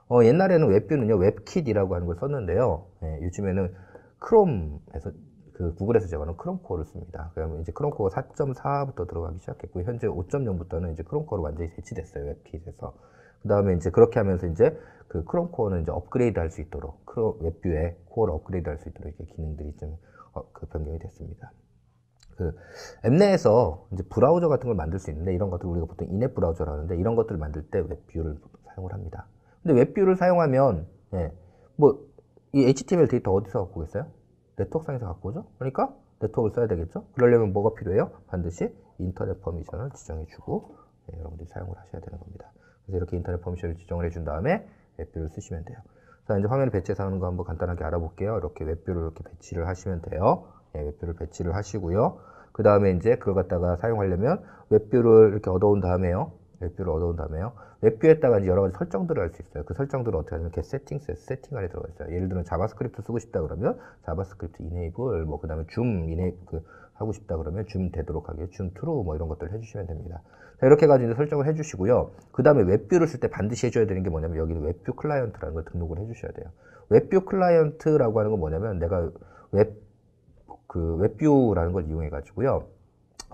어, 옛날에는 웹뷰는요 웹킷이라고 하는 걸 썼는데요 예, 요즘에는 크롬에서 그 구글에서 제공하는 크롬코어를 씁니다. 그러면 이제 크롬코어 4.4부터 들어가기 시작했고 현재 5.0부터는 이제 크롬코어로 완전히 대치됐어요 웹킷에서. 그 다음에 이제 그렇게 하면서 이제 그 크롬코어는 이제 업그레이드 할 수 있도록 크롬 웹뷰에 코어를 업그레이드 할 수 있도록 이렇게 기능들이 좀 어, 그 변경이 됐습니다. 그 앱내에서 이제 브라우저 같은 걸 만들 수 있는데 이런 것들 우리가 보통 인앱 브라우저라 하는데 이런 것들을 만들 때 웹뷰를 사용을 합니다. 근데 웹뷰를 사용하면 예, 뭐이 HTML 데이터 어디서 갖고 오겠어요? 네트워크상에서 갖고 오죠? 그러니까 네트워크를 써야 되겠죠? 그러려면 뭐가 필요해요? 반드시 인터넷 퍼미션을 지정해주고 네, 여러분들이 사용을 하셔야 되는 겁니다. 그래서 이렇게 인터넷 퍼미션을 지정을 해준 다음에 웹뷰를 쓰시면 돼요. 자 이제 화면을 배치해서 하는 거 한번 간단하게 알아볼게요. 이렇게 웹뷰를 이렇게 배치를 하시면 돼요. 네, 웹뷰를 배치를 하시고요. 그 다음에 이제 그걸 갖다가 사용하려면 웹뷰를 이렇게 얻어온 다음에요. 웹뷰를 얻어온 다음에요. 웹뷰에다가 여러 가지 설정들을 할 수 있어요. 그 설정들을 어떻게 하냐면 세팅스 세팅 안에 들어가 있어요. 예를 들면 자바스크립트 쓰고 싶다 그러면 자바스크립트 이네이블 뭐 그다음에 줌 이네이블 그 하고 싶다 그러면 줌 되도록 하게 줌 트루 뭐 이런 것들을 해주시면 됩니다. 자, 이렇게 해 가지고 설정을 해주시고요. 그 다음에 웹뷰를 쓸 때 반드시 해줘야 되는 게 뭐냐면 여기는 웹뷰 클라이언트라는 걸 등록을 해주셔야 돼요. 웹뷰 클라이언트라고 하는 건 뭐냐면 내가 웹, 그 웹뷰라는 걸 이용해 가지고요.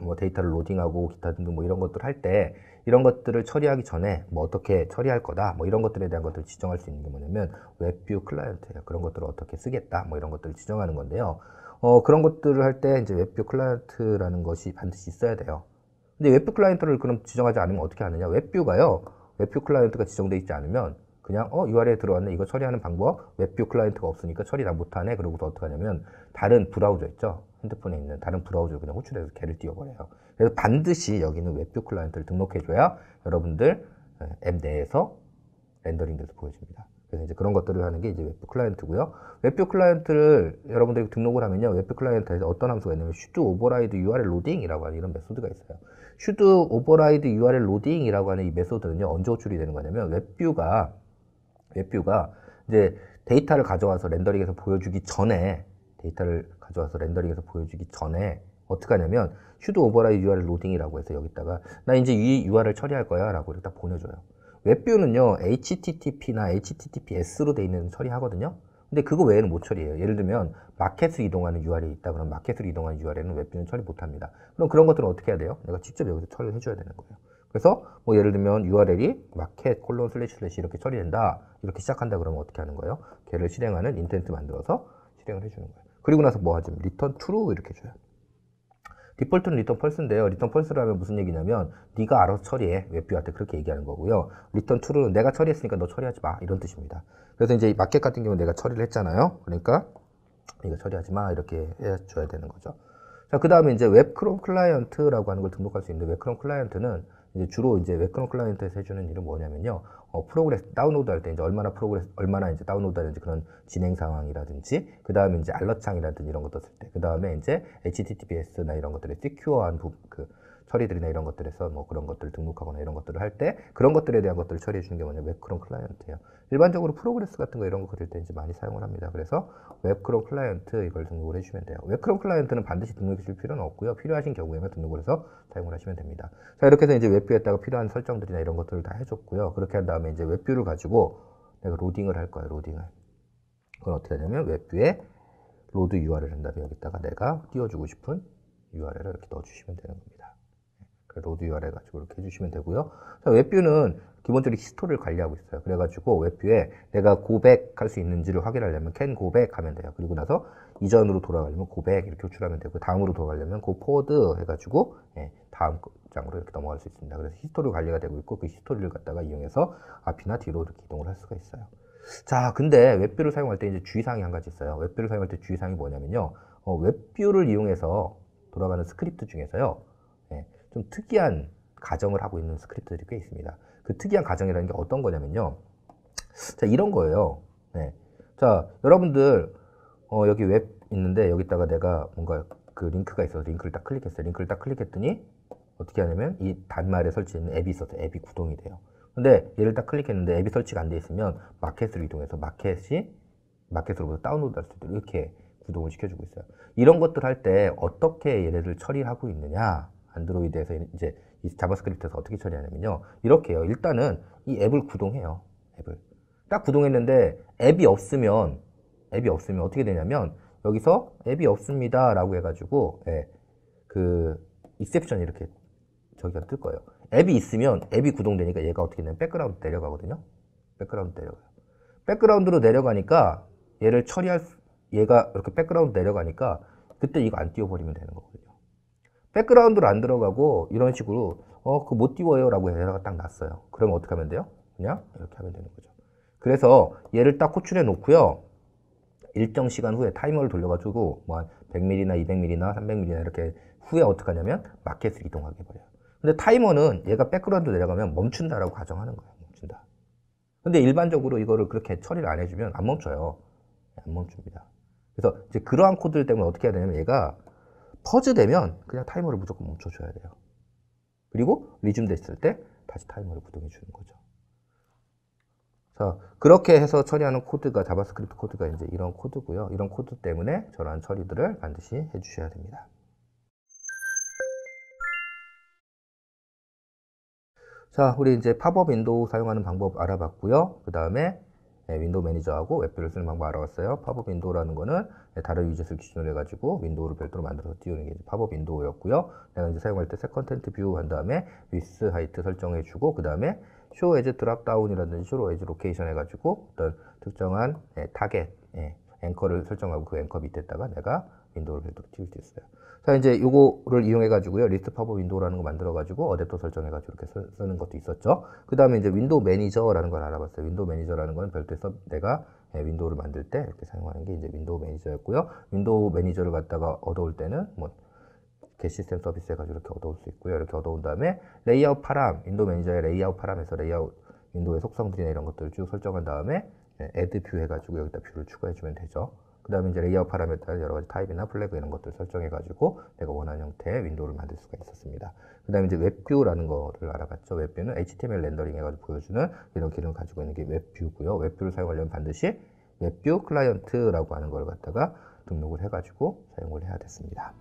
뭐 데이터를 로딩하고 기타 등등 뭐 이런 것들 할때 이런 것들을 처리하기 전에 뭐 어떻게 처리할 거다 뭐 이런 것들에 대한 것들을 지정할 수 있는 게 뭐냐면 웹뷰 클라이언트 요 그런 것들을 어떻게 쓰겠다 뭐 이런 것들을 지정하는 건데요. 어, 그런 것들을 할 때 이제 웹뷰 클라이언트라는 것이 반드시 있어야 돼요. 근데 웹뷰 클라이언트를 그럼 지정하지 않으면 어떻게 하느냐? 웹뷰가요. 웹뷰 클라이언트가 지정되어 있지 않으면 그냥 어 URL에 들어왔네 이거 처리하는 방법 웹뷰 클라이언트가 없으니까 처리 다 못하네 그러고서 어떻게 하냐면 다른 브라우저 있죠 핸드폰에 있는 다른 브라우저를 그냥 호출해서 걔를 띄워버려요 그래서 반드시 여기는 웹뷰 클라이언트를 등록해줘야 여러분들 어, 앱 내에서 렌더링돼서 보여집니다 그래서 이제 그런 것들을 하는 게 이제 웹뷰 클라이언트고요 웹뷰 클라이언트를 여러분들이 등록을 하면요 웹뷰 클라이언트에서 어떤 함수가 있냐면 슈드 오버라이드 URL 로딩이라고 하는 이런 메소드가 있어요 슈드 오버라이드 URL 로딩이라고 하는 이 메소드는요 언제 호출이 되는 거냐면 웹뷰가 웹뷰가 이제 데이터를 가져와서 렌더링에서 보여주기 전에 데이터를 가져와서 렌더링에서 보여주기 전에 어떻게 하냐면 슈드 오버라이 URL 로딩이라고 해서 여기다가 나 이제 이 URL 처리할 거야 라고 일단 보내줘요 웹뷰는요 HTTP나 HTTPS로 돼 있는 처리하거든요 근데 그거 외에는 못 처리해요 예를 들면 마켓을 이동하는 URL이 있다 그러면 마켓을 이동하는 URL은 웹뷰는 처리 못합니다 그럼 그런 것들은 어떻게 해야 돼요? 내가 직접 여기서 처리를 해줘야 되는 거예요 그래서 뭐 예를 들면 URL이 마켓 콜론 슬래시 슬래시 이렇게 처리된다 이렇게 시작한다 그러면 어떻게 하는 거예요? 걔를 실행하는 인텐트 만들어서 실행을 해주는 거예요. 그리고 나서 뭐 하죠? 리턴 true 이렇게 줘요. 디폴트는 리턴 펄스인데요. 리턴 펄스라면 무슨 얘기냐면 네가 알아서 처리해. 웹뷰한테 그렇게 얘기하는 거고요. 리턴 트루는 내가 처리했으니까 너 처리하지 마. 이런 뜻입니다. 그래서 이제 마켓 같은 경우는 내가 처리를 했잖아요. 그러니까 이거 처리하지 마. 이렇게 해줘야 되는 거죠. 자, 그 다음에 이제 웹크롬 클라이언트라고 하는 걸 등록할 수 있는데 웹크롬 클라이언트는 이제 주로 이제 웹크론 클라이언트에서 해주는 일은 뭐냐면요. 어, 프로그레스 다운로드 할때 이제 얼마나 프로그레스 얼마나 이제 다운로드 하는지 그런 진행 상황이라든지 그 다음에 이제 알러 창이라든지 이런 것 떴을 때그 다음에 이제 HTTPS나 이런 것들의 시큐어한 부, 그 처리들이나 이런 것들에서 뭐 그런 것들을 등록하거나 이런 것들을 할 때 그런 것들에 대한 것들을 처리해 주는 게 뭐냐 웹크롬 클라이언트예요. 일반적으로 프로그레스 같은 거 이런 거 그릴 때 이제 많이 사용을 합니다. 그래서 웹크롬 클라이언트 이걸 등록을 해주면 돼요. 웹크롬 클라이언트는 반드시 등록해 줄 필요는 없고요. 필요하신 경우에만 등록을 해서 사용을 하시면 됩니다. 자 이렇게 해서 이제 웹뷰에다가 필요한 설정들이나 이런 것들을 다 해줬고요. 그렇게 한 다음에 이제 웹뷰를 가지고 내가 로딩을 할 거예요. 로딩을. 그건 어떻게 하냐면 웹뷰에 로드 URL 을한 다음에 여기다가 내가 띄워주고 싶은 URL을 이렇게 넣어주시면 되는 겁니다. 그 로드 URL 가지고 이렇게 해주시면 되고요. 자, 웹뷰는 기본적으로 히스토리를 관리하고 있어요. 그래가지고 웹뷰에 내가 고백할 수 있는지를 확인하려면 can 고백 하면 돼요. 그리고 나서 이전으로 돌아가려면 고백 이렇게 호출하면 되고 다음으로 돌아가려면 고 그 포워드 해가지고 예, 다음 장으로 이렇게 넘어갈 수 있습니다. 그래서 히스토리 관리가 되고 있고 그 히스토리를 갖다가 이용해서 앞이나 뒤로 이렇게 이동을 할 수가 있어요. 자, 근데 웹뷰를 사용할 때 이제 주의사항이 한 가지 있어요. 웹뷰를 사용할 때 주의사항이 뭐냐면요. 어, 웹뷰를 이용해서 돌아가는 스크립트 중에서요. 좀 특이한 가정을 하고 있는 스크립트들이 꽤 있습니다. 그 특이한 가정이라는 게 어떤 거냐면요. 자, 이런 거예요. 네. 자, 여러분들, 어, 여기 웹 있는데 여기다가 내가 뭔가 그 링크가 있어서 링크를 딱 클릭했어요. 링크를 딱 클릭했더니 어떻게 하냐면 이 단말에 설치된 앱이 있어서 앱이 구동이 돼요. 근데 얘를 딱 클릭했는데 앱이 설치가 안 돼 있으면 마켓으로 이동해서 마켓이 마켓으로부터 다운로드 할수 있도록 이렇게 구동을 시켜주고 있어요. 이런 것들 할 때 어떻게 얘네를 처리하고 있느냐 안드로이드에서 이제 이 자바스크립트에서 어떻게 처리하냐면요. 이렇게 요 일단은 이 앱을 구동해요. 앱을. 딱 구동했는데 앱이 없으면 앱이 없으면 어떻게 되냐면 여기서 앱이 없습니다 라고 해가지고 예, 그 익셉션 이렇게 저기가 뜰 거예요 앱이 있으면 앱이 구동되니까 얘가 어떻게 되냐면 백그라운드 내려가거든요 백그라운드 내려가요 백그라운드로 내려가니까 얘를 처리할 수, 얘가 이렇게 백그라운드 내려가니까 그때 이거 안 띄워버리면 되는 거거든요 백그라운드로 안 들어가고 이런 식으로 어 그못 띄워요 라고 에러가 딱 났어요 그러면 어떻게 하면 돼요? 그냥 이렇게 하면 되는 거죠 그래서 얘를 딱 호출해 놓고요 일정 시간 후에 타이머를 돌려가지고 뭐한 100mm나 200mm나 300mm나 이렇게 후에 어떻게 하냐면 마켓을 이동하게 해버려요 근데 타이머는 얘가 백그라운드 내려가면 멈춘다라고 가정하는 거예요 멈춘다 근데 일반적으로 이거를 그렇게 처리를 안 해주면 안 멈춰요 안 멈춥니다 그래서 이제 그러한 코드를 때문에 어떻게 해야 되냐면 얘가 퍼즈되면 그냥 타이머를 무조건 멈춰줘야 돼요. 그리고 리줌 됐을 때 다시 타이머를 부동해 주는 거죠. 자, 그렇게 해서 처리하는 코드가 자바스크립트 코드가 이제 이런 코드고요. 이런 코드 때문에 저러한 처리들을 반드시 해 주셔야 됩니다. 자, 우리 이제 팝업 윈도우 사용하는 방법 알아봤고요. 그 다음에 네, 윈도우 매니저하고 웹뷰를 쓰는 방법 알아봤어요. 팝업 윈도우라는 거는 네, 다른 위젯을 기준으로 해가지고 윈도우를 별도로 만들어서 띄우는 게 이제 팝업 윈도우였고요. 내가 이제 사용할 때새 컨텐트 뷰 한 다음에 위스 하이트 설정해주고 그 다음에 쇼 에즈 드랍 다운이라든지 쇼 에즈 로케이션 해가지고 어떤 특정한 네, 타겟 앵커를 설정하고 그 앵커 밑에다가 내가 윈도우를 별도로 찍울수 있어요. 자, 이제 요거를 이용해가지고요. 리스트 팝업 윈도우라는 거 만들어가지고 어댑터 설정해가지고 이렇게 쓰, 는 것도 있었죠. 그 다음에 이제 윈도우 매니저라는 걸 알아봤어요. 윈도우 매니저라는 건 별도의 서, 내가 예, 윈도우를 만들 때 이렇게 사용하는 게 이제 윈도우 매니저였고요. 윈도우 매니저를 갖다가 얻어올 때는 뭐 개 시스템 서비스 해가지고 이렇게 얻어올 수 있고요. 이렇게 얻어온 다음에 레이아웃 파람, 윈도우 매니저의 레이아웃 파람에서 레이아웃 윈도우의 속성들이나 이런 것들을 쭉 설정한 다음에 예, add 뷰 해가지고 여기다 뷰를 추가해주면 되죠. 그 다음에 이제 레이아웃 파라에 따라 여러 가지 타입이나 플래그 이런 것들 설정해가지고 내가 원하는 형태의 윈도우를 만들 수가 있었습니다. 그 다음에 이제 웹뷰라는 거를 알아봤죠. 웹뷰는 HTML 렌더링 해가지고 보여주는 이런 기능을 가지고 있는 게 웹뷰고요. 웹뷰를 사용하려면 반드시 웹뷰 클라이언트라고 하는 걸 갖다가 등록을 해가지고 사용을 해야 됐습니다.